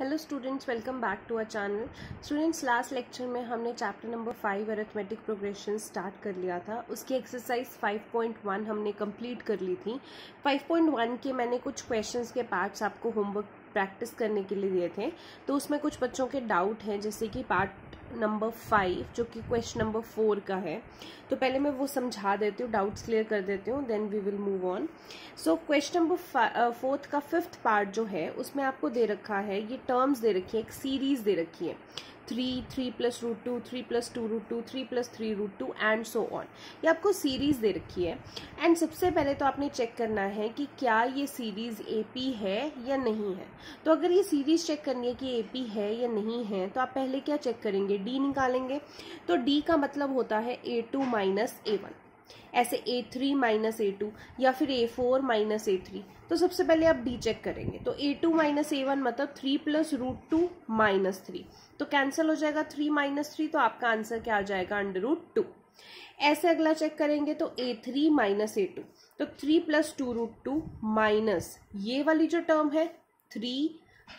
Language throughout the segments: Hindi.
hello students welcome back to our channel students last lecture में हमने chapter number five arithmetic progression start कर लिया था उसकी एक्सरसाइज 5.1 हमने कंप्लीट कर ली थी 5.1 के मैंने कुछ क्वेश्चंस के पार्ट्स आपको होमवर्क प्रैक्टिस करने के लिए दिए थे तो उसमें कुछ बच्चों के डाउट हैं जैसे कि पार्ट नंबर फाइव जो कि क्वेश्चन नंबर फोर का है तो पहले मैं वो समझा देती हूँ डाउट्स क्लियर कर देती हूँ then we will move on so question number fourth का फिफ्थ पार्ट जो है उसमें आपको दे रखा है ये टर्म्स दे रखी है एक सीरीज़ दे रखी है three three plus root two three plus two root two three plus three root two and so on ये आपको सीरीज़ दे रखी है एंड सबसे पहले तो आपने चेक करना है कि क्या ये सीरीज़ ए पी है या नहीं है तो अगर ये सीरीज़ चेक करनी है कि ए पी है या नहीं है तो आप पहले क्या चेक करेंगे डी निकालेंगे तो डी का मतलब होता है a two minus A one ऐसे a three minus a two या फिर a four minus a three तो सबसे पहले आप डी चेक करेंगे तो a two minus A one मतलब three plus root two minus three तो कैंसिल हो जाएगा थ्री माइनस थ्री तो आपका आंसर क्या आ जाएगा अंडर रूट टू ऐसे अगला चेक करेंगे तो a three minus a two तो three plus two root two minus ये वाली जो टर्म है three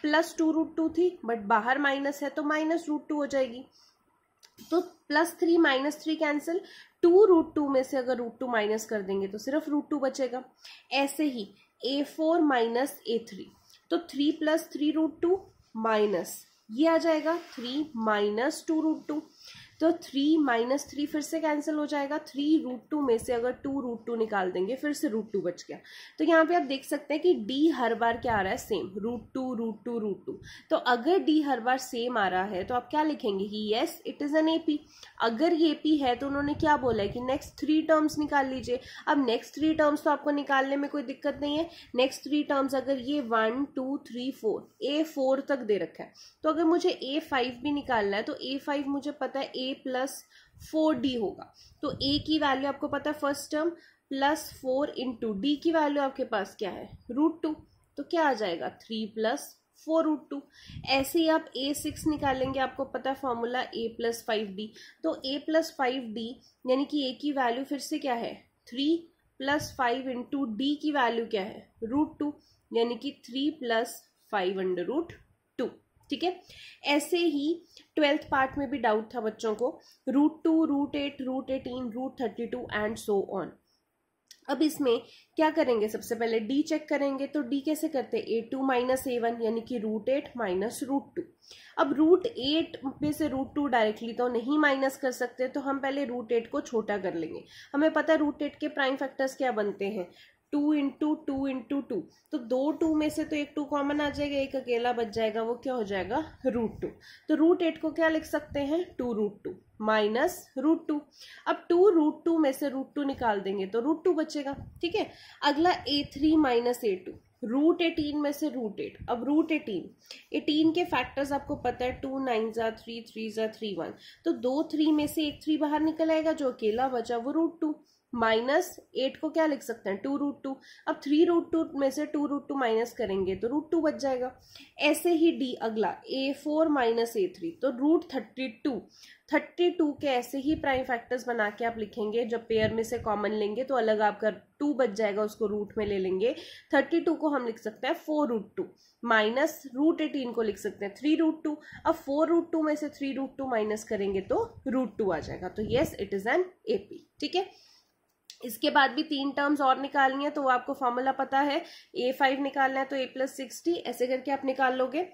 plus two root two थी बट बाहर माइनस है तो माइनस रूट टू हो जाएगी तो plus three minus three cancel two root two में से अगर रूट टू माइनस कर देंगे तो सिर्फ रूट टू बचेगा ऐसे ही a four minus a three तो three plus three root two minus ये आ जाएगा three minus two root two तो थ्री माइनस थ्री फिर से कैंसिल हो जाएगा थ्री रूट टू में से अगर टू रूट टू निकाल देंगे फिर से रूट टू बच गया तो यहाँ पे आप देख सकते हैं कि डी हर बार क्या आ रहा है same root two root two root two तो अगर डी हर बार सेम आ रहा है तो आप क्या लिखेंगे कि yes it is an P अगर ये पी है तो उन्होंने क्या बोला है कि नेक्स्ट थ्री टर्म्स निकाल लीजिए अब नेक्स्ट थ्री टर्म्स तो आपको निकालने में कोई दिक्कत नहीं है नेक्स्ट थ्री टर्म्स अगर ये one two three four a four तक दे रखा है तो अगर मुझे ए फाइव भी निकालना है तो ए फाइव मुझे पता है ए प्लस फोर डी होगा तो ए की वैल्यू आपको पता है first term plus four into D की वैल्यू आपके पास क्या है रूट टू तो क्या आ जाएगा three plus four root two ऐसे ही आप ए सिक्स निकालेंगे आपको पता है formula a plus five d तो ए प्लस फाइव डी यानी कि ए की वैल्यू फिर से क्या है three plus five into D की वैल्यू क्या है रूट टू यानी कि three plus five under root two ठीक है ऐसे ही ट्वेल्थ पार्ट में भी डाउट था बच्चों को root two root eight root eighteen root thirty two and so on अब इसमें क्या करेंगे सबसे पहले डी चेक करेंगे तो डी कैसे करते हैं ए टू माइनस ए वन यानी कि root eight minus root two अब रूट एट में से रूट टू डायरेक्टली तो नहीं माइनस कर सकते तो हम पहले रूट एट को छोटा कर लेंगे हमें पता है रूट एट के प्राइम फैक्टर्स क्या बनते हैं two into two into two तो दो टू में से तो एक टू कॉमन आ जाएगा एक अकेला बच जाएगा वो क्या हो जाएगा रूट टू तो रूट एट को क्या लिख सकते हैं two root two minus root two अब टू रूट टू में से रूट टू निकाल देंगे तो रूट टू बचेगा ठीक है अगला a three minus a two root eighteen में से रूट एट अब रूट एटीन एटीन के फैक्टर्स आपको पता है टू नाइन ज़ा थ्री थ्री ज़ा थ्री वन तो दो थ्री में से एक थ्री बाहर निकल आएगा जो अकेला बचा वो रूट टू माइनस एट को क्या लिख सकते हैं टू रूट टू अब थ्री रूट टू में से टू रूट टू माइनस करेंगे तो रूट टू बच जाएगा ऐसे ही डी अगला a four minus a three तो root thirty two thirty two के ऐसे ही प्राइम फैक्टर्स बना के आप लिखेंगे जब पेयर में से कॉमन लेंगे तो अलग आपका टू बच जाएगा उसको रूट में ले लेंगे थर्टी टू को हम लिख सकते हैं four root two minus root eighteen को लिख सकते हैं थ्री रूट टू अब फोर रूट टू में से थ्री रूट टू माइनस करेंगे तो रूट टू आ जाएगा तो yes it is an A P ठीक है इसके बाद भी तीन टर्म्स और निकालनी है तो आपको फॉर्मूला पता है ए फाइव निकालना है तो ए प्लस सिक्सटी ऐसे करके आप निकाल लोगे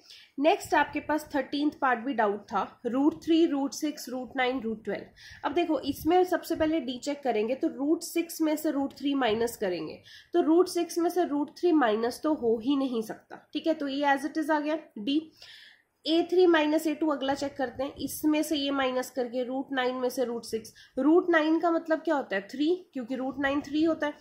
नेक्स्ट आपके पास थर्टीन पार्ट भी डाउट था root three root six root nine root twelve अब देखो इसमें सबसे पहले डी चेक करेंगे तो रूट सिक्स में से रूट थ्री माइनस करेंगे तो रूट सिक्स में से रूट थ्री माइनस तो हो ही नहीं सकता ठीक है तो ये एज इट इज आ गया d a three minus a two अगला चेक करते हैं इसमें से ये माइनस करके रूट नाइन में से रूट सिक्स रूट नाइन का मतलब क्या होता है थ्री क्योंकि रूट नाइन थ्री होता है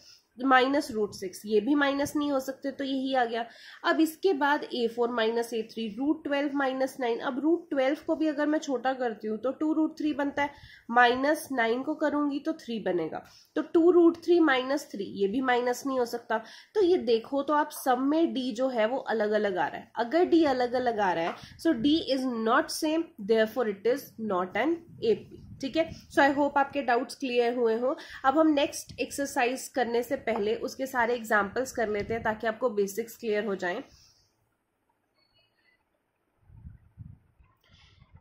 माइनस रूट सिक्स ये भी माइनस नहीं हो सकते तो यही आ गया अब इसके बाद a four minus a three root twelve minus nine अब रूट ट्वेल्व को भी अगर मैं छोटा करती हूँ तो टू रूट थ्री बनता है माइनस नाइन को करूंगी तो थ्री बनेगा तो two root three minus three ये भी माइनस नहीं हो सकता तो ये देखो तो आप सब में डी जो है वो अलग अलग आ रहा है अगर डी अलग अलग आ रहा है so d is not same there it is not an A P ठीक है सो आई होप आपके डाउट्स क्लियर हुए हों अब हम नेक्स्ट एक्सरसाइज करने से पहले उसके सारे एग्जाम्पल्स कर लेते हैं ताकि आपको बेसिक्स क्लियर हो जाए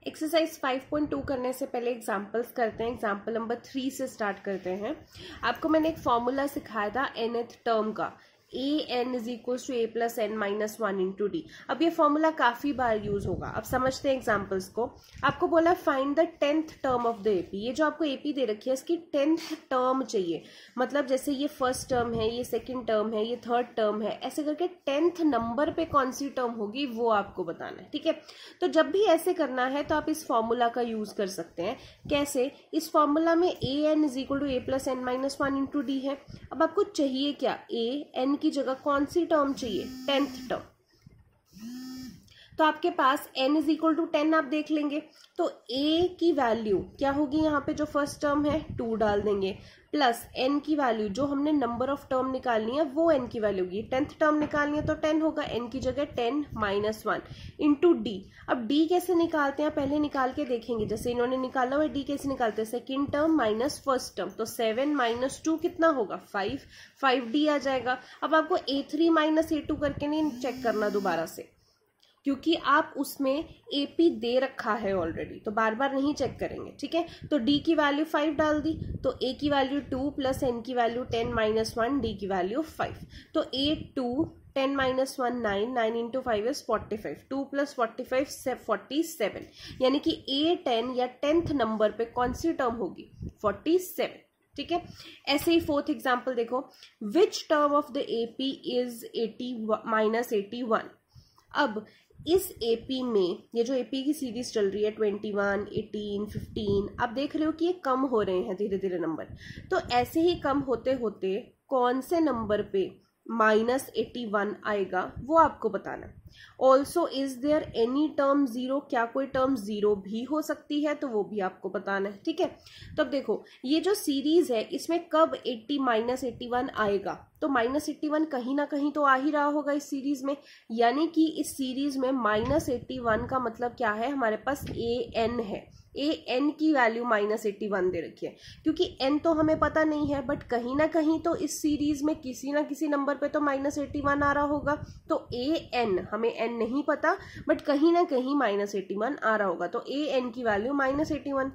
एक्सरसाइज 5.2 करने से पहले एग्जाम्पल्स करते हैं एग्जाम्पल नंबर थ्री से स्टार्ट करते हैं आपको मैंने एक फॉर्मूला सिखाया था एनथ टर्म का a N is equal to A plus N minus one into D अब ये फॉर्मूला काफ़ी बार यूज़ होगा अब समझते हैं एग्जाम्पल्स को आपको बोला find the tenth term of the AP ये जो आपको एपी दे रखी है इसकी टेंथ टर्म चाहिए मतलब जैसे ये फर्स्ट टर्म है ये सेकेंड टर्म है ये थर्ड टर्म है ऐसे करके टेंथ नंबर पे कौन सी टर्म होगी वो आपको बताना है ठीक है तो जब भी ऐसे करना है तो आप इस फॉर्मूला का यूज़ कर सकते हैं कैसे इस फॉर्मूला में a N is equal to A plus N minus one into d है अब आपको चाहिए क्या ए एन की जगह कौन सी टर्म चाहिए टेंथ टर्म तो आपके पास n is equal to ten आप देख लेंगे तो ए की वैल्यू क्या होगी यहाँ पे जो फर्स्ट टर्म है टू डाल देंगे प्लस एन की वैल्यू जो हमने नंबर ऑफ टर्म निकालनी है वो एन की वैल्यू होगी टेंथ टर्म निकालनी है तो टेन होगा एन की जगह ten minus one into D अब डी कैसे निकालते हैं पहले निकाल के देखेंगे जैसे इन्होंने निकाला हुआ डी कैसे निकालते हैं second term minus first term तो सेवन माइनस टू कितना होगा फाइव फाइव डी आ जाएगा अब आपको a three minus a two करके नहीं चेक करना दोबारा से क्योंकि आप उसमें एपी दे रखा है ऑलरेडी तो बार बार नहीं चेक करेंगे ठीक है तो डी की वैल्यू फाइव डाल दी तो ए की वैल्यू टू प्लस एन की value ten minus one D की वैल्यू फाइव तो a two ten minus one nine nine into five is forty five two plus forty five से फोर्टी सेवन यानी कि ए टेन या टेंथ नंबर पे कौन सी टर्म होगी फोर्टी सेवन ठीक है ऐसे ही फोर्थ एग्जाम्पल देखो which term of the A P is eighty minus eighty one अब इस एपी में ये जो एपी की सीरीज चल रही है ट्वेंटी वन एटीन फिफ्टीन आप देख रहे हो कि ये कम हो रहे हैं धीरे धीरे नंबर तो ऐसे ही कम होते होते कौन से नंबर पे माइनस एटी वन आएगा वो आपको बताना also is there any term zero क्या कोई टर्म जीरो भी हो सकती है तो वो भी आपको बताना है ठीक है तो अब देखो ये जो सीरीज है इसमें कब एट्टी माइनस एट्टी वन आएगा तो माइनस एट्टी वन कहीं ना कहीं तो आ ही रहा होगा इस सीरीज में यानी कि इस सीरीज में माइनस एट्टी वन का मतलब क्या है हमारे पास ए एन है ए एन की वैल्यू माइनस एट्टी वन दे रखी है क्योंकि एन तो हमें पता नहीं है बट कहीं ना कहीं तो इस सीरीज में किसी ना किसी नंबर पे तो माइनस एट्टी वन आ रहा होगा तो ए एन हमें एन नहीं पता बट कहीं ना कहीं माइनस एट्टी वन आ रहा होगा तो ए एन की वैल्यू माइनस एट्टी वन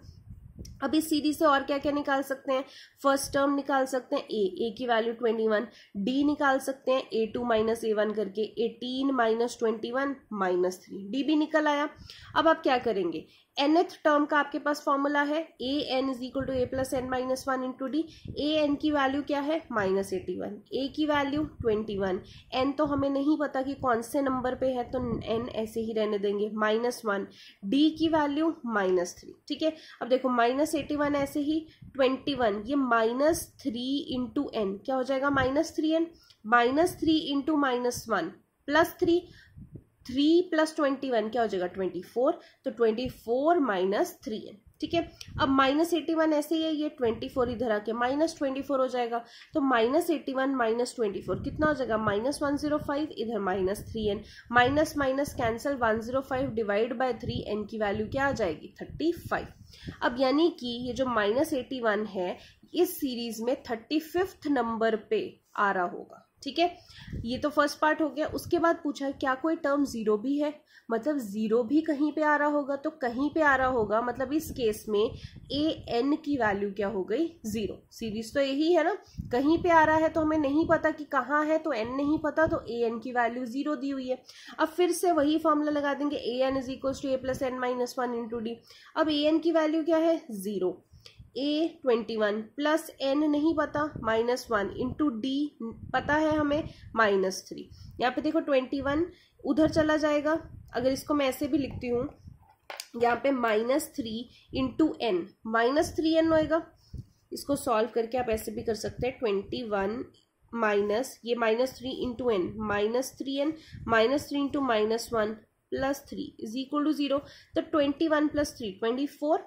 अब इस सीरीज से और क्या क्या निकाल सकते हैं फर्स्ट टर्म निकाल सकते हैं ए ए की वैल्यू ट्वेंटी वन डी निकाल सकते हैं ए टू माइनस ए वन करके eighteen minus twenty one minus three d भी निकल आया अब आप क्या करेंगे एनथ टर्म का आपके पास फॉर्मूला है A N is equal to A plus N minus one into d a N की वैल्यू क्या है माइनस एटी वन ए की वैल्यू ट्वेंटी वन एन तो हमें नहीं पता कि कौन से नंबर पे है तो एन ऐसे ही रहने देंगे माइनस वन डी की वैल्यू माइनस थ्री ठीक है अब देखो माइनस एटी वन ऐसे ही ट्वेंटी वन ये माइनस थ्री इंटू एन क्या हो जाएगा minus three N minus three into minus one plus three three plus twenty one क्या हो जाएगा ट्वेंटी फोर तो ट्वेंटी फोर माइनस थ्री है ठीक है अब माइनस एटी वन ऐसे ही है ये ट्वेंटी फोर इधर आके माइनस ट्वेंटी फोर हो जाएगा तो minus eighty one minus twenty four कितना हो जाएगा माइनस वन जीरो फाइव इधर minus three N minus minus cancel one zero five divide by three N की वैल्यू क्या आ जाएगी थर्टी फाइव अब यानी कि ये जो माइनस एटी वन है इस सीरीज में थर्टी फिफ्थ नंबर पे आ रहा होगा ठीक है ये तो फर्स्ट पार्ट हो गया उसके बाद पूछा क्या कोई टर्म ज़ीरो भी है मतलब ज़ीरो भी कहीं पे आ रहा होगा तो कहीं पे आ रहा होगा मतलब इस केस में ए एन की वैल्यू क्या हो गई ज़ीरो सीरीज तो यही है ना कहीं पे आ रहा है तो हमें नहीं पता कि कहाँ है तो एन नहीं पता तो ए एन की वैल्यू ज़ीरो दी हुई है अब फिर से वही फॉर्मूला लगा देंगे A N is equal to A plus N minus one into D अब ए एन की वैल्यू क्या है zero A twenty one plus N नहीं पता माइनस वन इंटू डी पता है हमें माइनस थ्री यहाँ पे देखो ट्वेंटी वन उधर चला जाएगा अगर इसको मैं ऐसे भी लिखती हूँ यहाँ पे minus three into N minus three N होएगा इसको सॉल्व करके आप ऐसे भी कर सकते हैं ट्वेंटी वन माइनस ये minus three into N minus three N minus three into minus one plus three is equal to zero तो twenty one plus three twenty four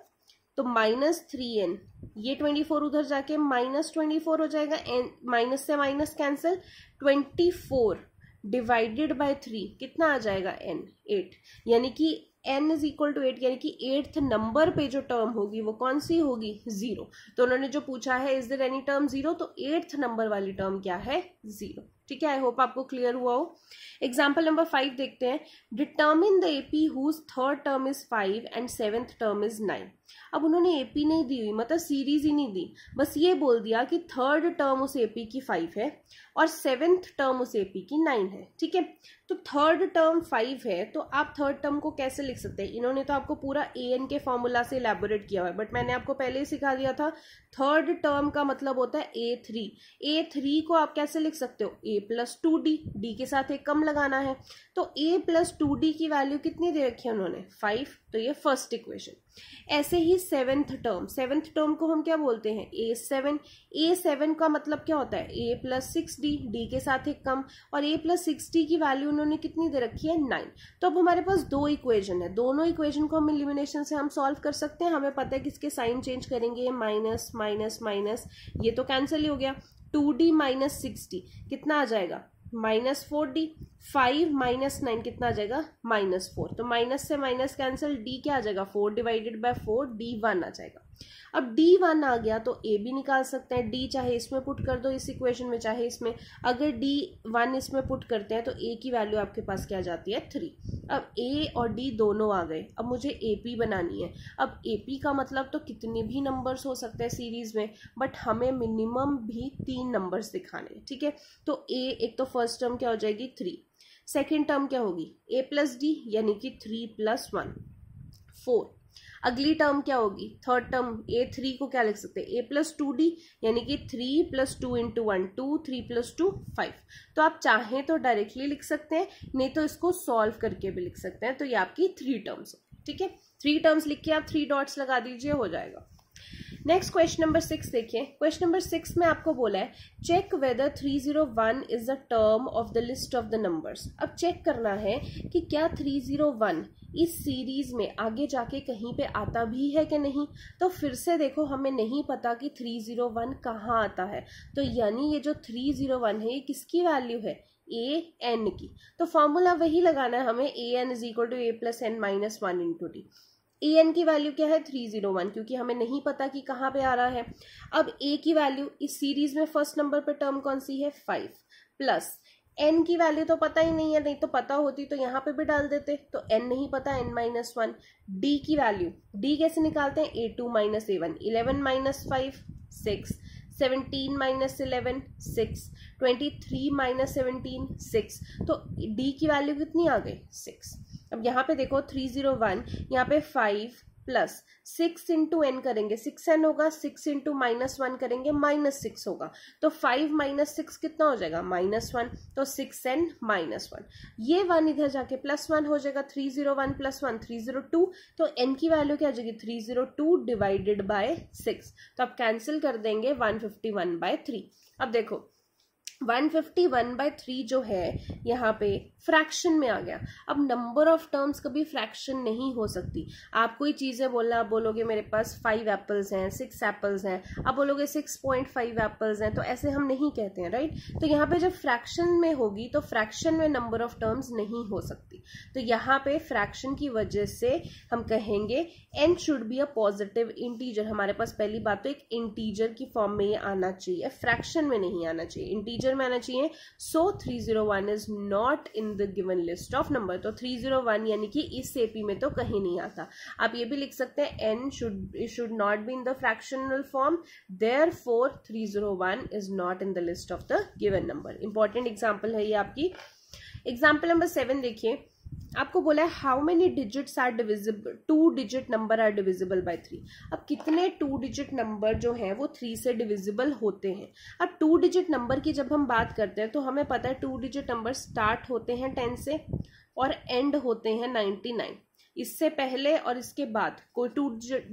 तो माइनस थ्री एन ये ट्वेंटी फोर उधर जाके माइनस ट्वेंटी फोर हो जाएगा एन माइनस से minus cancel twenty four divided by three कितना आ जाएगा एन एट यानी कि N is equal to eight यानी कि एट्थ नंबर पे जो टर्म होगी वो कौन सी होगी जीरो तो उन्होंने जो पूछा है is there any term zero तो एट्थ नंबर वाली टर्म क्या है जीरो ठीक है आई होप आपको क्लियर हुआ हो एग्जाम्पल नंबर फाइव देखते हैं determine the A P whose third term is five and seventh term is nine अब उन्होंने एपी नहीं दी हुई मतलब सीरीज ही नहीं दी बस ये बोल दिया कि थर्ड टर्म उस एपी की फाइव है और सेवेंथ टर्म उस एपी की नाइन है ठीक है तो थर्ड टर्म फाइव है तो आप थर्ड टर्म को कैसे लिख सकते हैं इन्होंने तो आपको पूरा ए एन के फॉर्मूला से इलेबोरेट किया हुआ है बट मैंने आपको पहले ही सिखा दिया था थर्ड टर्म का मतलब होता है ए थ्री ए थ्री को आप कैसे लिख सकते हो A plus two D D के साथ एक कम लगाना है तो ए प्लस टू डी की वैल्यू कितनी दे रखी है उन्होंने फाइव तो ये फर्स्ट इक्वेशन ऐसे ही सेवेंथ टर्म सेवेंथ टर्म को हम क्या बोलते हैं ए सेवन ए सेवन का मतलब क्या होता है ए प्लस सिक्स डी डी के साथ एक कम और ए प्लस सिक्स डी की वैल्यू उन्होंने कितनी दे रखी है नाइन तो अब हमारे पास दो इक्वेशन है दोनों इक्वेशन को हम इलिमिनेशन से हम सॉल्व कर सकते हैं हमें पता है किसके साइन चेंज करेंगे माइनस माइनस माइनस ये तो कैंसिल ही हो गया two D minus six D कितना आ जाएगा minus four D five minus nine कितना आ जाएगा माइनस फोर तो माइनस से माइनस कैंसिल डी क्या आ जाएगा four divided by four D one आ जाएगा अब डी वन आ गया तो ए भी निकाल सकते हैं डी चाहे इसमें पुट कर दो इस इक्वेशन में चाहे इसमें अगर डी वन इसमें पुट करते हैं तो ए की वैल्यू आपके पास क्या जाती है थ्री अब ए और डी दोनों आ गए अब मुझे ए पी बनानी है अब ए पी का मतलब तो कितने भी नंबर्स हो सकते हैं सीरीज में बट हमें मिनिमम भी तीन नंबर्स दिखाने ठीक है तो ए एक तो फर्स्ट टर्म क्या हो जाएगी थ्री सेकेंड टर्म क्या होगी ए प्लस डी यानी कि थ्री प्लस वन फोर अगली टर्म क्या होगी थर्ड टर्म ए थ्री को क्या लिख सकते हैं ए प्लस टू डी यानी कि three plus two into one two three plus two five तो आप चाहें तो डायरेक्टली लिख सकते हैं नहीं तो इसको सॉल्व करके भी लिख सकते हैं तो ये आपकी थ्री टर्म्स ठीक है थ्री टर्म्स लिख के आप थ्री डॉट्स लगा दीजिए हो जाएगा नेक्स्ट क्वेश्चन नंबर सिक्स देखिए क्वेश्चन नंबर सिक्स में आपको बोला है check whether three zero one is the term of the list of the numbers अब चेक करना है कि क्या थ्री जीरो वन इस सीरीज में आगे जाके कहीं पे आता भी है कि नहीं तो फिर से देखो हमें नहीं पता कि थ्री जीरो वन कहाँ आता है तो यानी ये जो थ्री जीरो वन है ये किसकी वैल्यू है ए एन की तो फॉर्मूला वही लगाना है हमें A N is equal to A plus N minus one into T A N की वैल्यू क्या है थ्री जीरो वन क्योंकि हमें नहीं पता कि कहाँ पे आ रहा है अब ए की वैल्यू इस सीरीज में फर्स्ट नंबर पर टर्म कौन सी है फाइव प्लस एन की वैल्यू तो पता ही नहीं है नहीं तो पता होती तो यहाँ पे भी डाल देते तो एन नहीं पता एन माइनस वन डी की वैल्यू डी कैसे निकालते हैं ए टू माइनस ए one eleven minus five six seventeen minus eleven six twenty three minus seventeen six तो डी की वैल्यू कितनी आ गई सिक्स अब यहाँ पे देखो थ्री जीरो वन यहाँ पे five plus six into N करेंगे सिक्स एन होगा सिक्स इंटू माइनस वन करेंगे माइनस सिक्स होगा तो फाइव माइनस सिक्स कितना हो जाएगा माइनस वन तो सिक्स एन माइनस वन ये वन इधर जाके प्लस वन हो जाएगा three zero one plus one three zero two तो एन की वैल्यू क्या आ जाएगी three zero two divided by six तो आप कैंसिल कर देंगे one fifty one by three अब देखो one fifty one by three जो है यहाँ पे फ्रैक्शन में आ गया अब नंबर ऑफ टर्म्स कभी फ्रैक्शन नहीं हो सकती आप कोई चीज़ें बोलना आप बोलोगे मेरे पास फाइव एप्पल्स हैं सिक्स एप्पल्स हैं आप बोलोगे सिक्स पॉइंट फाइव एप्पल्स हैं तो ऐसे हम नहीं कहते हैं राइट तो यहाँ पे जब फ्रैक्शन में होगी तो फ्रैक्शन में नंबर ऑफ टर्म्स नहीं हो सकती तो यहाँ पे फ्रैक्शन की वजह से हम कहेंगे N should be a positive integer हमारे पास पहली बात तो एक इंटीजर की फॉर्म में ये आना चाहिए फ्रैक्शन में नहीं आना चाहिए इंटीजर आंसर में आना चाहिए so three zero one is not in the given list of number तो थ्री जीरो वन यानी कि इस एपी में तो कहीं नहीं आता आप ये भी लिख सकते हैं N should should not be in the fractional form therefore three zero one is not in the list of the given number important example है ये आपकी एग्जाम्पल नंबर सेवन देखिए आपको बोला है how many digits are divisible two digit number are divisible by three अब कितने टू डिजिट नंबर जो हैं वो थ्री से डिविजिबल होते हैं अब टू डिजिट नंबर की जब हम बात करते हैं तो हमें पता है टू डिजिट नंबर स्टार्ट होते हैं टेन से और एंड होते हैं नाइन्टी नाइन इससे पहले और इसके बाद कोई टू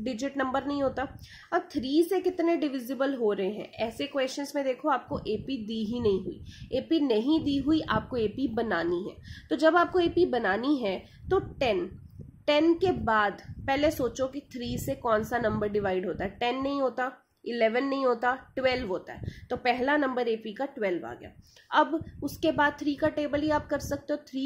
डिजिट नंबर नहीं होता अब थ्री से कितने डिविजिबल हो रहे हैं ऐसे क्वेश्चंस में देखो आपको एपी दी ही नहीं हुई एपी नहीं दी हुई आपको एपी बनानी है तो जब आपको एपी बनानी है तो टेन टेन के बाद पहले सोचो कि थ्री से कौन सा नंबर डिवाइड होता है टेन नहीं होता इलेवन नहीं होता ट्वेल्व होता है तो पहला नंबर एपी का ट्वेल्व आ गया अब उसके बाद थ्री का टेबल ही आप कर सकते हो थ्री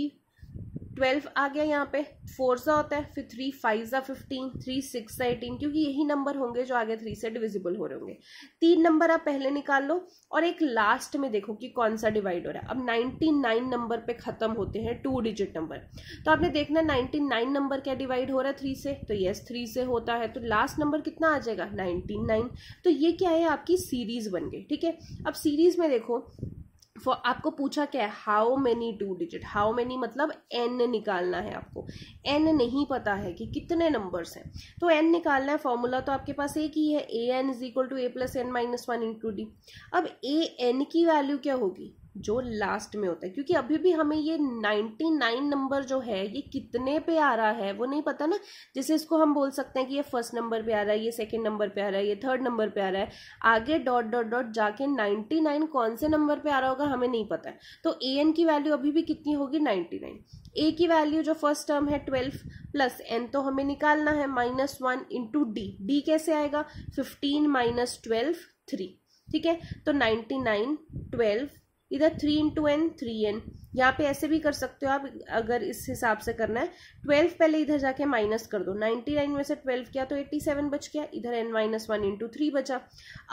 ट्वेल्व आ गया यहाँ पे फोर सा होता है फिर थ्री फाइव सा फिफ्टीन थ्री सिक्स सा एटीन क्योंकि यही नंबर होंगे जो आगे थ्री से डिविजिबल हो रहे होंगे तीन नंबर आप पहले निकाल लो और एक लास्ट में देखो कि कौन सा डिवाइड हो रहा है अब नाइन्टी नाइन नंबर पे खत्म होते हैं टू डिजिट नंबर तो आपने देखना नाइन्टी नाइन नंबर क्या डिवाइड हो रहा है थ्री से तो येस थ्री से होता है तो लास्ट नंबर कितना आ जाएगा नाइन्टी नाइन तो ये क्या है आपकी सीरीज बन गई ठीक है अब सीरीज में देखो फॉर आपको पूछा क्या है how many two digit how many मतलब एन निकालना है आपको एन नहीं पता है कि कितने नंबर्स हैं तो एन निकालना है फॉर्मूला तो आपके पास एक ही है A N is equal to A plus N minus one into D अब ए एन की वैल्यू क्या होगी जो लास्ट में होता है क्योंकि अभी भी हमें ये 99 नंबर जो है ये कितने पे आ रहा है वो नहीं पता ना जैसे इसको हम बोल सकते हैं कि ये फर्स्ट नंबर पे आ रहा है ये सेकंड नंबर पे आ रहा है ये थर्ड नंबर पे आ रहा है आगे डॉट डॉट डॉट जाके 99 कौन से नंबर पे आ रहा होगा हमें नहीं पता है तो ए एन की वैल्यू अभी भी कितनी होगी नाइन्टी नाइन ए की वैल्यू जो फर्स्ट टर्म है ट्वेल्व प्लस एन तो हमें निकालना है minus one into D D कैसे आएगा फिफ्टीन माइनस ट्वेल्व थ्री ठीक है तो नाइन्टी नाइन ट्वेल्व इधर three into N three N यहाँ पे ऐसे भी कर सकते हो आप अगर इस हिसाब से करना है ट्वेल्व पहले इधर जाके माइनस कर दो नाइन्टी नाइन में से ट्वेल्व किया तो एट्टी सेवन बच गया इधर N minus one into three बचा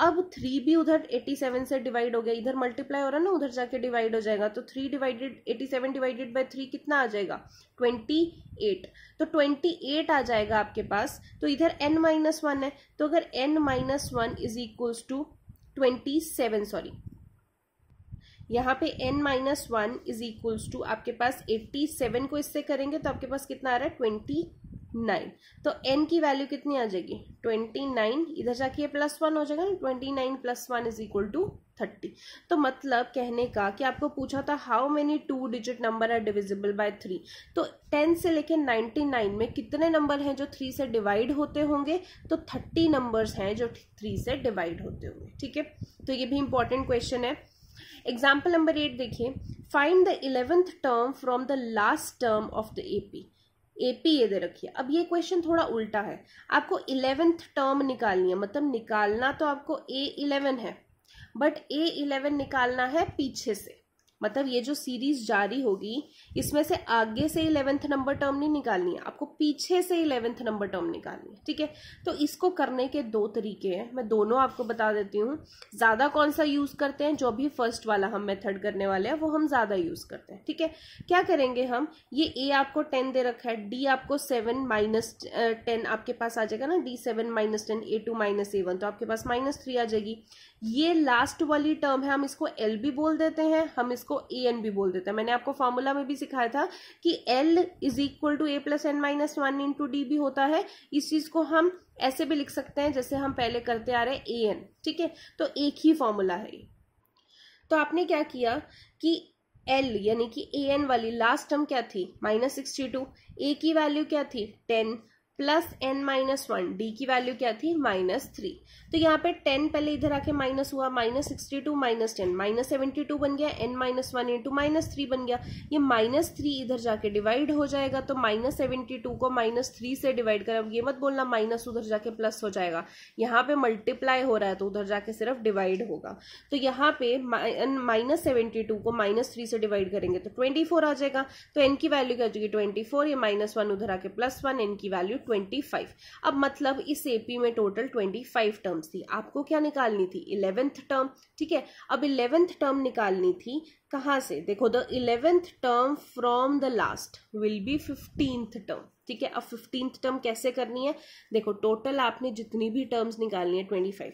अब थ्री भी उधर एट्टी सेवन से डिवाइड हो गया इधर मल्टीप्लाई हो रहा है ना उधर जाके डिवाइड हो जाएगा तो three divided eighty seven divided by three कितना आ जाएगा ट्वेंटी एट तो ट्वेंटी एट आ जाएगा आपके पास तो इधर एन माइनस वन है तो अगर N minus one is equals to twenty seven sorry यहाँ पे n minus one is equals to आपके पास 87 को इससे करेंगे तो आपके पास कितना आ रहा है 29 तो n की वैल्यू कितनी आ जाएगी 29 इधर जाके प्लस वन हो जाएगा twenty nine plus one is equal to thirty तो मतलब कहने का कि आपको पूछा था how many two digit number are divisible by three तो टेन से लेकर नाइन्टी नाइन में कितने नंबर हैं जो थ्री से डिवाइड होते होंगे तो थर्टी नंबर्स हैं जो थ्री से डिवाइड होते होंगे ठीक है तो ये भी इंपॉर्टेंट क्वेश्चन है एग्जाम्पल नंबर एट देखिए find the eleventh term from the last term of the AP AP ये दे रखिए अब ये क्वेश्चन थोड़ा उल्टा है आपको इलेवेंथ टर्म निकालनी है मतलब निकालना तो आपको ए इलेवन है बट ए इलेवन निकालना है पीछे से मतलब ये जो सीरीज जारी होगी इसमें से आगे से इलेवेंथ नंबर टर्म नहीं निकालनी है आपको पीछे से इलेवेंथ नंबर टर्म निकालनी है ठीक है तो इसको करने के दो तरीके हैं मैं दोनों आपको बता देती हूँ ज़्यादा कौन सा यूज़ करते हैं जो भी फर्स्ट वाला हम मेथड करने वाले हैं वो हम ज़्यादा यूज़ करते हैं ठीक है क्या करेंगे हम ये ए आपको टेन दे रखा है डी आपको सेवन माइनस टेन आपके पास आ जाएगा ना D seven minus ten A two minus तो आपके पास माइनस थ्री आ जाएगी ये लास्ट वाली टर्म है हम इसको एल भी बोल देते हैं हम इसको ए एन भी बोल देते हैं मैंने आपको फॉर्मूला में भी सिखाया था कि L is equal to A plus N minus one into D भी होता है इस चीज को हम ऐसे भी लिख सकते हैं जैसे हम पहले करते आ रहे ए एन ठीक है तो एक ही फॉर्मूला है तो आपने क्या किया कि एल यानी कि ए एन वाली लास्ट टर्म क्या थी माइनस सिक्सटी टू ए की वैल्यू क्या थी ten plus N minus one D की वैल्यू क्या थी माइनस थ्री तो यहाँ पे टेन पहले इधर आके माइनस हुआ minus sixty two minus ten minus seventy two बन गया N minus one into minus three बन गया ये माइनस थ्री इधर जाके डिवाइड हो जाएगा तो माइनस सेवेंटी टू को माइनस थ्री से डिवाइड कर अब ये मत बोलना माइनस उधर जाके प्लस हो जाएगा यहाँ पे मल्टीप्लाई हो रहा है तो उधर जाके सिर्फ डिवाइड होगा तो यहाँ पे माइनस सेवेंटी टू को माइनस थ्री से डिवाइड करेंगे तो ट्वेंटी फोर आ जाएगा तो एन की वैल्यू क्या हो जाएगी ट्वेंटी फोर ये माइनस वन उधर आके प्लस वन एन की वैल्यू ट्वेंटी फाइव अब मतलब इस एपी में टोटल ट्वेंटी फाइव टर्म्स थी आपको क्या निकालनी थी इलेवेंथ टर्म ठीक है अब इलेवेंथ टर्म निकालनी थी कहाँ से देखो the eleventh term from the last will be fifteenth term ठीक है अब फिफ्टींथ टर्म कैसे करनी है देखो टोटल आपने जितनी भी टर्म्स निकालनी है ट्वेंटी फाइव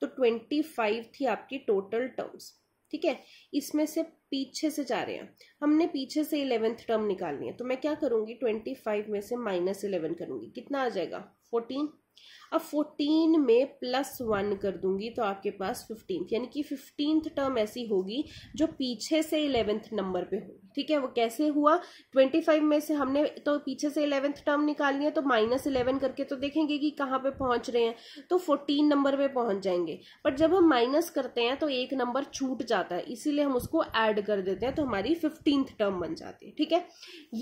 तो ट्वेंटी फाइव थी आपकी टोटल टर्म्स ठीक है इसमें से पीछे से जा रहे हैं हमने पीछे से इलेवेंथ टर्म निकालनी है तो मैं क्या करूँगी ट्वेंटी फाइव में से माइनस इलेवन करूँगी कितना आ जाएगा फोर्टीन अब फोर्टीन में प्लस वन कर दूंगी तो आपके पास फिफ्टींथ यानी कि फिफ्टींथ टर्म ऐसी होगी जो पीछे से इलेवेंथ नंबर पे हो ठीक है वो कैसे हुआ ट्वेंटी फाइव में से हमने तो पीछे से इलेवेंथ टर्म निकाल लिया तो माइनस इलेवन करके तो देखेंगे कि कहाँ पे पहुंच रहे हैं तो फोर्टीन नंबर पे पहुंच जाएंगे बट जब हम माइनस करते हैं तो एक नंबर छूट जाता है इसीलिए हम उसको ऐड कर देते हैं तो हमारी फिफ्टींथ टर्म बन जाती है ठीक है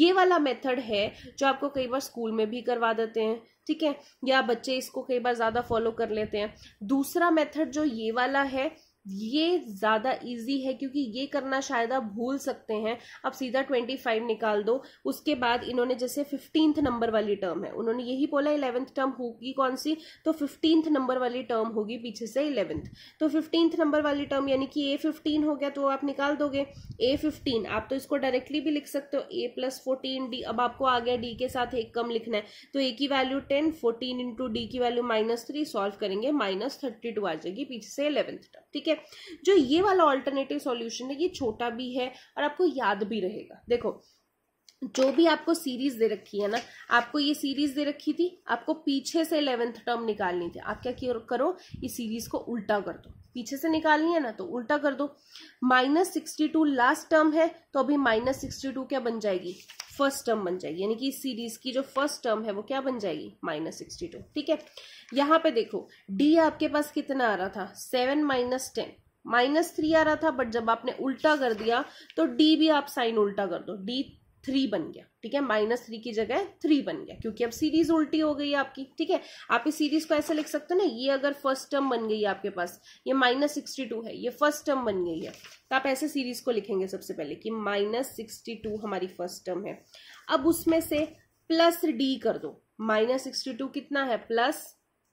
ये वाला मेथड है जो आपको कई बार स्कूल में भी करवा देते हैं ठीक है या बच्चे इसको कई बार ज़्यादा फॉलो कर लेते हैं दूसरा मेथड जो ये वाला है ये ज़्यादा इजी है क्योंकि ये करना शायद आप भूल सकते हैं अब सीधा ट्वेंटी फाइव निकाल दो उसके बाद इन्होंने जैसे फिफ्टींथ नंबर वाली टर्म है उन्होंने यही बोला इलेवेंथ टर्म होगी कौन सी तो फिफ्टींथ नंबर वाली टर्म होगी पीछे से इलेवेंथ तो फिफ्टींथ नंबर वाली टर्म यानी कि ए फिफ्टीन हो गया तो आप निकाल दोगे ए फिफ्टीन आप तो इसको डायरेक्टली भी लिख सकते हो ए प्लस फोर्टीन डी अब आपको आ गया डी के साथ एक कम लिखना है तो ए की value ten fourteen into D की वैल्यू माइनस थ्री सॉल्व करेंगे माइनस थर्टी टू आ जाएगी पीछे से इलेवेंथ टर्म ठीक है है जो ये वाला ऑल्टरनेटिव सॉल्यूशन है ये छोटा भी है और आपको याद भी रहेगा देखो जो भी आपको सीरीज दे रखी है ना आपको ये सीरीज दे रखी थी आपको पीछे से इलेवेंथ टर्म निकालनी थी आप क्या करो ये सीरीज को उल्टा कर दो पीछे से निकालनी है ना तो उल्टा कर दो minus sixty two last term है तो अभी माइनस सिक्सटी टू क्या बन जाएगी फर्स्ट टर्म बन जाएगी यानी कि इस सीरीज की जो फर्स्ट टर्म है वो क्या बन जाएगी माइनस सिक्सटी टू ठीक है यहाँ पे देखो डी आपके पास कितना आ रहा था seven minus ten minus three आ रहा था बट जब आपने उल्टा कर दिया तो डी भी आप साइन उल्टा कर दो डी थ्री बन गया ठीक है माइनस थ्री की जगह थ्री बन गया क्योंकि अब सीरीज उल्टी हो गई आपकी ठीक है आप इस सीरीज को ऐसे लिख सकते हो ना ये अगर फर्स्ट टर्म बन गई आपके पास ये माइनस सिक्सटी टू है ये फर्स्ट टर्म बन गई है तो आप ऐसे सीरीज को लिखेंगे सबसे पहले कि माइनस सिक्सटी टू हमारी फर्स्ट टर्म है अब उसमें से प्लस डी कर दो माइनस सिक्सटी टू कितना है प्लस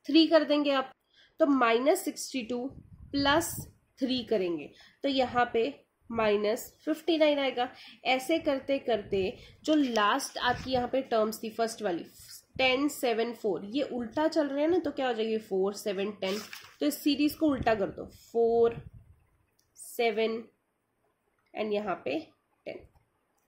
थ्री कर देंगे आप तो minus sixty two plus three करेंगे तो यहाँ पे माइनस फिफ्टी नाइन आएगा ऐसे करते करते जो लास्ट आपकी यहाँ पे टर्म्स थी फर्स्ट वाली टेन सेवन फोर ये उल्टा चल रहा है ना तो क्या हो जाएगी फोर सेवन टेन तो इस सीरीज को उल्टा कर दो फोर सेवन एंड यहाँ पे टेन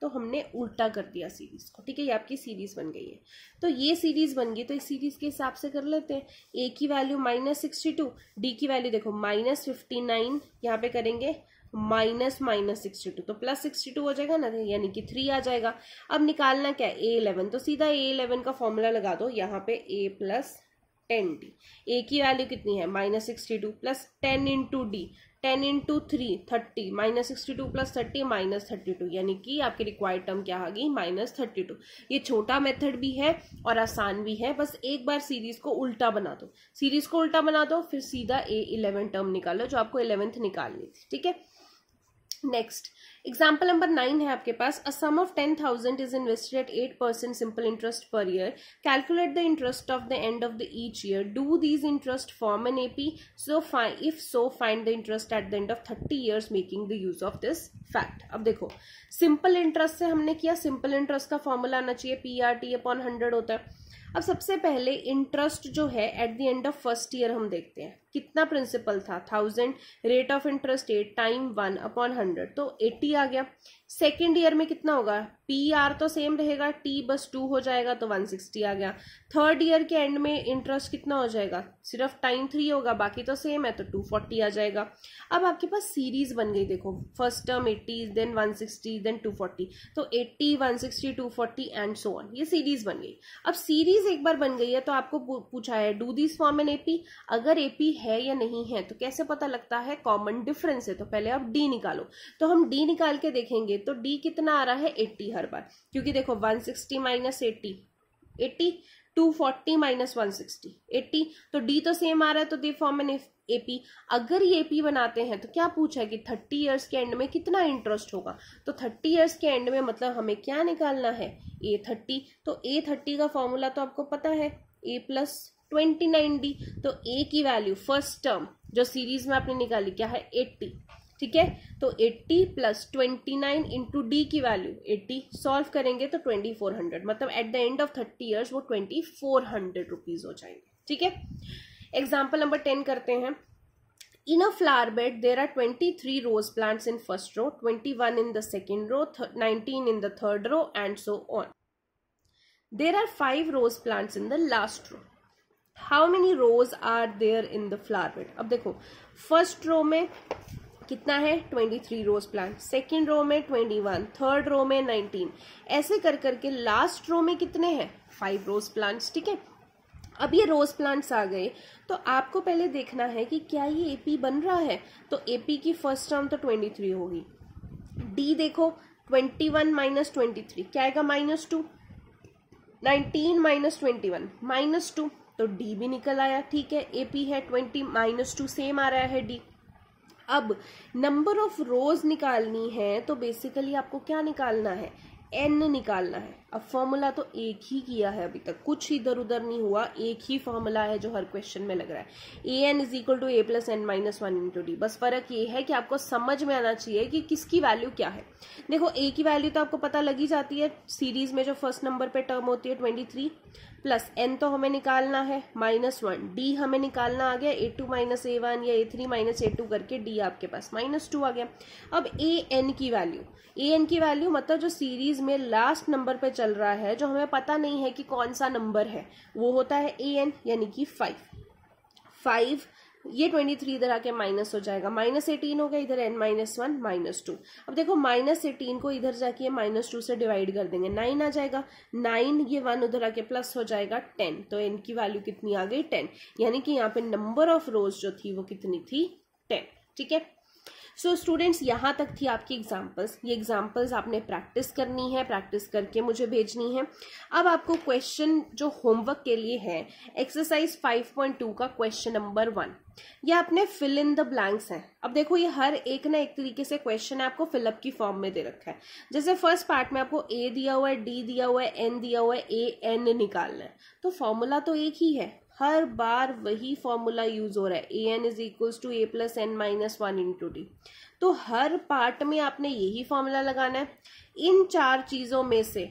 तो हमने उल्टा कर दिया सीरीज को ठीक है ये आपकी सीरीज बन गई है तो ये सीरीज बन गई तो इस सीरीज के हिसाब से कर लेते हैं ए की value minus sixty two D की वैल्यू देखो माइनस फिफ्टी नाइन यहाँ पे करेंगे माइनस माइनस सिक्सटी टू तो प्लस सिक्सटी टू हो जाएगा ना यानी कि थ्री आ जाएगा अब निकालना क्या ए इलेवन तो सीधा ए इलेवन का फॉर्मूला लगा दो यहाँ पे a plus ten d a की वैल्यू कितनी है minus sixty two plus ten into d ten into three thirty minus sixty two plus thirty minus thirty two यानी कि आपकी रिक्वायर्ड टर्म क्या आ गई माइनस थर्टी टू ये छोटा मेथड भी है और आसान भी है बस एक बार सीरीज को उल्टा बना दो सीरीज को उल्टा बना दो फिर सीधा ए इलेवन टर्म निकालो जो आपको इलेवेंथ निकालनी थी ठीक है नेक्स्ट एग्जाम्पल नंबर नाइन है आपके पास a sum of ten thousand is invested at eight percent simple interest per year calculate the interest of the end of the each year do these interest form an AP so if so find the interest at the end of thirty years making the use of this fact अब देखो सिंपल इंटरेस्ट से हमने किया सिंपल इंटरेस्ट का फॉर्मूला आना चाहिए P R T upon hundred होता है अब सबसे पहले इंटरेस्ट जो है at the end of first year हम देखते हैं कितना प्रिंसिपल था thousand rate of interest eight time one upon hundred तो एट्टी आ गया सेकेंड ईयर में कितना होगा पी आर तो सेम रहेगा टी बस टू हो जाएगा तो वन सिक्सटी आ गया थर्ड ईयर के एंड में इंटरेस्ट कितना हो जाएगा सिर्फ टाइम थ्री होगा बाकी तो सेम है तो टू फोर्टी आ जाएगा अब आपके पास सीरीज बन गई देखो first term eighty then one sixty then two forty तो eighty one sixty two forty and so on ये सीरीज बन गई अब सीरीज एक बार बन गई है तो आपको पूछा है do this form an AP अगर एपी है है या नहीं है तो कैसे पता लगता है कॉमन डिफरेंस है तो पहले आप डी निकालो तो हम डी निकाल के देखेंगे तो डी कितना आ रहा है एट्टी हर बार क्योंकि देखो one sixty minus eighty eighty two forty minus one sixty eighty तो डी तो सेम आ रहा है तो दे फॉर्म एन एपी अगर ये एपी बनाते हैं तो क्या पूछा है कि थर्टी ईयर्स के एंड में कितना इंटरेस्ट होगा तो थर्टी ईयर्स के एंड में मतलब हमें क्या निकालना है ए थर्टी तो ए थर्टी का फॉर्मूला तो आपको पता है ए प्लस ट्वेंटी नाइन डी तो ए की वैल्यू फर्स्ट टर्म जो सीरीज में आपने निकाली क्या है एट्टी ठीक है तो eighty plus twenty nine into D की वैल्यू एट्टी सॉल्व करेंगे तो ट्वेंटी फोर हंड्रेड मतलब at the end of thirty years वो ट्वेंटी फोर हंड्रेड रुपीज हो जाएंगे ठीक है एग्जाम्पल नंबर टेन करते हैं in a flower bed there are twenty three rose plants in first row twenty one in the second row nineteen in the third row and so on there are five rose plants in the last row how many rose are there in the flower bed अब देखो फर्स्ट रो में कितना है twenty three rose plant second row में ट्वेंटी वन थर्ड रो में नाइनटीन ऐसे कर करके लास्ट रो में कितने हैं फाइव रोज प्लांट्स ठीक है अब ये रोज प्लांट्स आ गए तो आपको पहले देखना है कि क्या ये एपी बन रहा है तो एपी की फर्स्ट टर्म तो ट्वेंटी थ्री होगी डी देखो twenty one minus twenty three क्या आएगा minus two nineteen minus twenty one minus two तो डी भी निकल आया ठीक है AP है ट्वेंटी माइनस टू सेम आ रहा है डी अब नंबर ऑफ रोज निकालनी है तो बेसिकली आपको क्या निकालना है एन निकालना है अब फॉर्मूला तो एक ही किया है अभी तक कुछ इधर उधर नहीं हुआ एक ही फॉर्मूला है जो हर क्वेश्चन में लग रहा है A N is equal to A plus N minus one into d बस फर्क ये है कि आपको समझ में आना चाहिए कि किसकी वैल्यू क्या है देखो ए की वैल्यू तो आपको पता लगी जाती है सीरीज में जो फर्स्ट नंबर पर टर्म होती है ट्वेंटी थ्री प्लस एन तो हमें निकालना है माइनस वन डी हमें निकालना आ गया a two minus A one या a three minus a two करके डी आपके पास माइनस टू आ गया अब ए एन की वैल्यू ए एन की वैल्यू मतलब जो सीरीज में लास्ट नंबर पर चल चल रहा है जो हमें पता नहीं है कि कौन सा नंबर है वो होता है ए एन यानी कि फाइव फाइव ये ट्वेंटी थ्री इधर आके माइनस हो जाएगा माइनस एटीन होगा इधर N minus one minus two अब देखो माइनस एटीन को इधर जाके माइनस टू से डिवाइड कर देंगे नाइन आ जाएगा नाइन ये वन उधर आके प्लस हो जाएगा टेन तो एन की वैल्यू कितनी आ गई टेन यानी कि यहाँ पे नंबर ऑफ रोज जो थी वो कितनी थी टेन ठीक है सो स्टूडेंट्स यहाँ तक थी आपकी एग्जाम्पल्स ये एग्जाम्पल्स आपने प्रैक्टिस करनी है प्रैक्टिस करके मुझे भेजनी है अब आपको क्वेश्चन जो होमवर्क के लिए है एक्सरसाइज 5.2 का क्वेश्चन नंबर वन ये आपने फिल इन द ब्लैंक्स हैं अब देखो ये हर एक ना एक तरीके से क्वेश्चन आपको फिलअप की फॉर्म में दे रखा है जैसे फर्स्ट पार्ट में आपको ए दिया हुआ है डी दिया हुआ है एन दिया हुआ है ए एन निकालना है तो फॉर्मूला तो एक ही है हर बार वही फॉर्मूला यूज हो रहा है A N is equal to A plus N minus one into d तो हर पार्ट में आपने यही फॉर्मूला लगाना है इन चार चीज़ों में से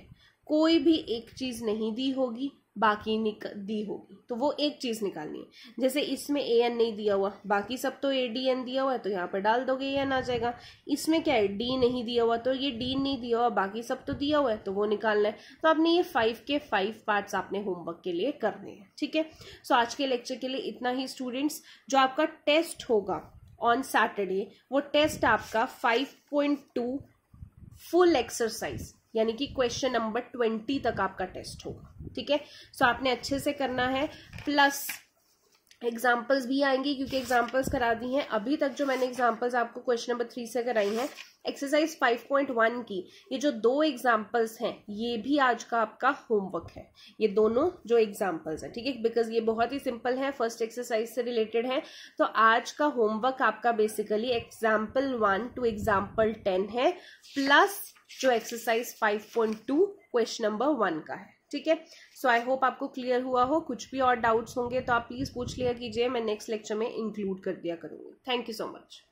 कोई भी एक चीज़ नहीं दी होगी बाकी निक दी होगी तो वो एक चीज़ निकालनी है जैसे इसमें ए एन नहीं दिया हुआ बाकी सब तो ए डी एन दिया हुआ है तो यहाँ पर डाल दोगे ए एन आ जाएगा इसमें क्या है डी नहीं दिया हुआ तो ये डी नहीं दिया हुआ बाकी सब तो दिया हुआ है तो वो निकालना है तो आपने ये फाइव के फाइव पार्ट्स आपने होमवर्क के लिए करने हैं ठीक है सो आज के लेक्चर के लिए इतना ही स्टूडेंट्स जो आपका टेस्ट होगा ऑन सैटरडे वो टेस्ट आपका five point two full exercise यानी कि क्वेश्चन नंबर ट्वेंटी तक आपका टेस्ट होगा ठीक है सो आपने अच्छे से करना है प्लस एग्जाम्पल्स भी आएंगी क्योंकि एग्जाम्पल्स करा दी हैं अभी तक जो मैंने एग्जाम्पल्स आपको क्वेश्चन नंबर थ्री से कराई हैं एक्सरसाइज 5.1 की ये जो दो एग्जाम्पल्स हैं ये भी आज का आपका होमवर्क है ये दोनों जो एग्जाम्पल्स हैं ठीक है बिकॉज ये बहुत ही सिंपल है फर्स्ट एक्सरसाइज से रिलेटेड है तो आज का होमवर्क आपका basically example one two example ten है प्लस जो एक्सरसाइज 5.2 क्वेश्चन नंबर वन का है ठीक है सो आई होप आपको क्लियर हुआ हो कुछ भी और डाउट्स होंगे तो आप प्लीज़ पूछ लिया कीजिए मैं नेक्स्ट लेक्चर में इंक्लूड कर दिया करूंगी थैंक यू सो मच